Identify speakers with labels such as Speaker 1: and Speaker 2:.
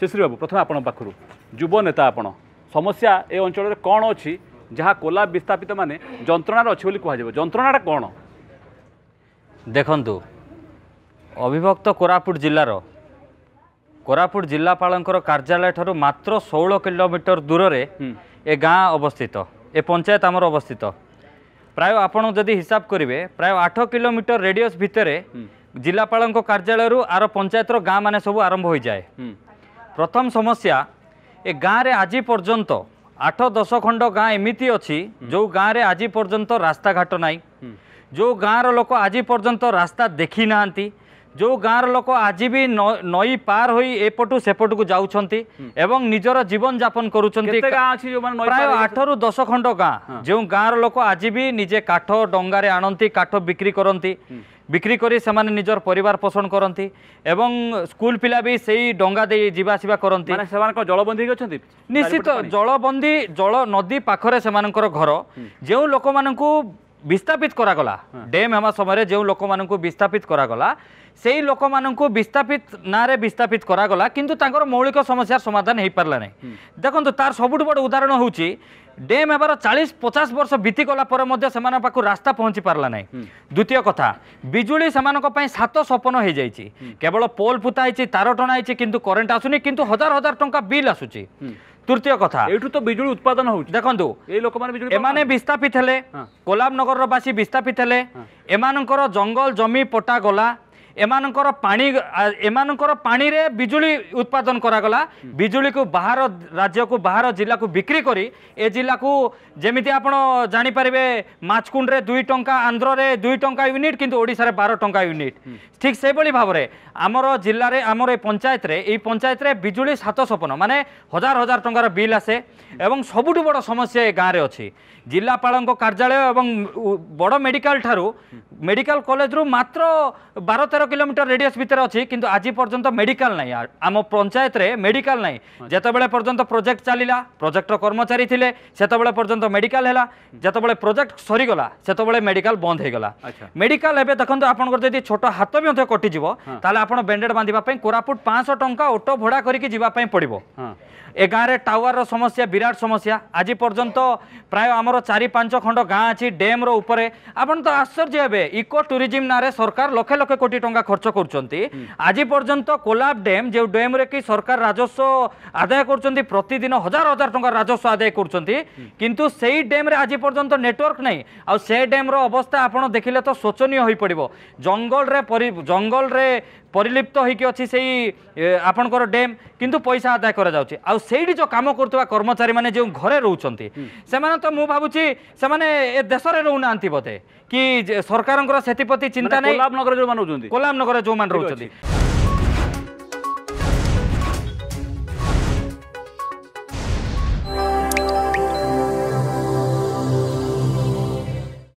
Speaker 1: ସେଶ୍ରୀ ବାବୁ ପ୍ରଥମେ ଆପଣଙ୍କ ପାଖରୁ ଯୁବ ନେତା ଆପଣ ସମସ୍ୟା ଏ ଅଞ୍ଚଳରେ କ'ଣ ଅଛି ଯାହା କୋଲା ବିସ୍ଥାପିତମାନେ ଯନ୍ତ୍ରଣାରେ ଅଛି ବୋଲି କୁହାଯିବ ଯନ୍ତ୍ରଣାଟା କ'ଣ ଦେଖନ୍ତୁ ଅବିଭକ୍ତ କୋରାପୁଟ ଜିଲ୍ଲାର କୋରାପୁଟ ଜିଲ୍ଲାପାଳଙ୍କର କାର୍ଯ୍ୟାଳୟଠାରୁ ମାତ୍ର ଷୋହଳ କିଲୋମିଟର ଦୂରରେ ଏ ଗାଁ ଅବସ୍ଥିତ ଏ ପଞ୍ଚାୟତ ଆମର ଅବସ୍ଥିତ ପ୍ରାୟ ଆପଣ ଯଦି ହିସାବ କରିବେ ପ୍ରାୟ ଆଠ କିଲୋମିଟର ରେଡ଼ିଅସ୍ ଭିତରେ ଜିଲ୍ଲାପାଳଙ୍କ କାର୍ଯ୍ୟାଳୟରୁ ଆର ପଞ୍ଚାୟତର ଗାଁମାନେ ସବୁ ଆରମ୍ଭ ହୋଇଯାଏ প্রথম সমস্যা এ গাঁরে আজি পর্যন্ত আঠ দশ খণ্ড গাঁ এমিতি অছি যে গাঁরে আজি পর্যন্ত রাস্তাঘাট নাই যে গাঁর লোক আজি পর্যন্ত রাস্তা দেখি না যে গাঁর লোক আজি বি নই পার হয়ে এপটু সেপটকু যাচ্ছেন এবং নিজের জীবনযাপন করছেন মানে প্রায় আঠর দশ খণ্ড গাঁ যে হ্যাঁ। গাঁর লোক আজি বি নিজে কাঠ ডঙ্গারে আনতে কাঠ বিক্রি করতে বিক্রি করে সে নিজের পরিবার পোষণ করতে এবং স্কুল পিলা বি সেই ডঙ্গা দিয়ে যা আসা করতে সে জলবন্দী অনেক নিশ্চিত জলবন্দী জল নদী পাখে সে ঘর যে লোক মানুষ विस्थापित करागला डेम हेमा समय जो लोक मानक विस्थापित करागला সেই লোকমানঙ্কু বিস্থাপিত নাঁরে বিস্থাপিত করাগলা কিন্তু তাঁর মৌলিক সমস্যার সমাধান হয়ে পারা না দেখুন তার সবুঠ বড় উদাহরণ হচ্ছে ডেম হবার চাশ পচাশ বর্ষ বিতিগলা পরে সে পাখু রাস্তা পৌঁছি পারা না দ্বিতীয় কথা বিজুড়ি সে সাত সপন হয়ে যাই কেবল পোল পুতা হয়েছে তার টণা হয়েছে কিন্তু করেন্ট আসুনি কিন্তু হাজার হাজার টঙ্কা বিল আসুচি তৃতীয় কথা এইটো তো বিজুলী উৎপাদন হ'ল দেখন্তু এই লোকমান বিজুলী এমানে বিস্থাপিত হলে কোলাম নগৰৰ বাসী বিস্থাপিত হলে এমানকৰ জংগল জমি পটা গলা এমানকর পানি এমানকর পানিরে বিজুলি উৎপাদন করাগলা বিজুলিকু বাহার রাজ্যকু বাহার জেলাকু বিক্রি করি এ জেলাকু যেমিতি আপন জানিপারিবে মাছকুণ্ডরে দুই টঙ্কা আন্ধ্রে দুই টঙ্কা ইউনিট কিন্তু ওড়িশার বার টঙ্কা ইউনিট ঠিক সেইভাবে ভাবে আমার জেলার আমার এই পঞ্চায়েতরে এই পঞ্চায়েতরে বিজুলি সাত সপন মানে হাজার হাজার টঙ্কার বিল আসে এবং সবুঠু বড় সমস্যা এ গাঁরে অছি জেলাপাল কার্যালয় এবং বড় মেডিকাল ঠারু মেডিকাল কলেজরু মাত্র বার তের কিলোমিটার রেডিয়স ভিতরে অছি কিন্তু আজি পর্যন্ত মেডিকাল নাই আম পঞ্চায়েত মেডিকাল নাই যেতবে পর্যন্ত প্রোজেক্ট চালা প্রোজেক্টর কর্মচারী লে সেতবে পর্যন্ত মেডিকাল হল যেতবে প্রোজেক্ট সরিগলা সেতবে মেডিকাল বন্ধ হয়ে গলা মেডিকাল এবে দেখুন আপনার যদি ছোট হাত বি কটিযোগ তাহলে আপনার ব্যান্ডেড বাঁধা কোরাপুট পাঁচশো টঙ্কা অটো ভড়া করি যা পড়ব এ গাঁরে টাওয়ার সমস্যা বিরাট সমস্যা আজ পর্যন্ত প্রায় আমার চারি পাঁচ খণ্ড গাঁ আছে ড্যাম্র উপরে আপনার তো আশ্চর্য হবে ইকো ট্যুরিজম নাঁরে সরকার লক্ষ লক্ষ কোটি টঙ্কা খরচ করছেন আজ পর্যন্ত কোলাব ড্যাম যে ড্যামরে কি সরকার রাজস্ব আদায় করছেন প্রতিদিন হাজার হাজার টঙ্কার রাজস্ব আদায় করছেন কিন্তু সেই ড্যামরে আজ পর্যন্ত নেটওয়ার্ক নাই আউ সে ড্যামর অবস্থা আপনার দেখলে তো শোচনীয় হয়ে পড়ব জঙ্গলরে জঙ্গলরে পরিলিপ্ত হয়েকি অছি সেই আপনার ডেম কিন্তু পয়সা আদায় করা যাচ্ছে আইটি যে কাম করুবা কর্মচারী মানে যে ঘরে রোচান সে মু ভাবুছি সে এ দেশে রো না বোধে কি সরকার সেপ্রতি চিন্তা নেই কোলামনগর যে কোলামনগর যে রোচান